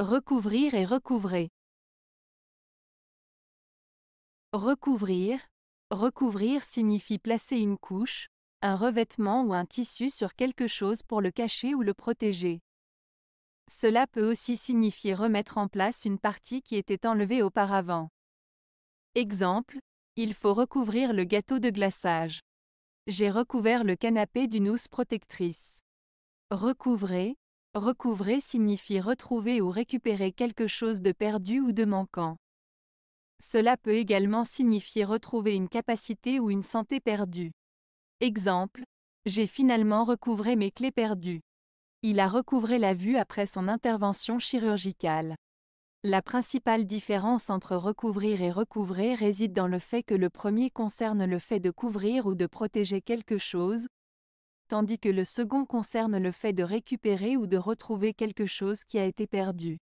Recouvrir et recouvrer. Recouvrir. Recouvrir signifie placer une couche, un revêtement ou un tissu sur quelque chose pour le cacher ou le protéger. Cela peut aussi signifier remettre en place une partie qui était enlevée auparavant. Exemple, il faut recouvrir le gâteau de glaçage. J'ai recouvert le canapé d'une housse protectrice. Recouvrer, Recouvrer signifie retrouver ou récupérer quelque chose de perdu ou de manquant. Cela peut également signifier retrouver une capacité ou une santé perdue. Exemple, j'ai finalement recouvré mes clés perdues. Il a recouvré la vue après son intervention chirurgicale. La principale différence entre recouvrir et recouvrer réside dans le fait que le premier concerne le fait de couvrir ou de protéger quelque chose, tandis que le second concerne le fait de récupérer ou de retrouver quelque chose qui a été perdu.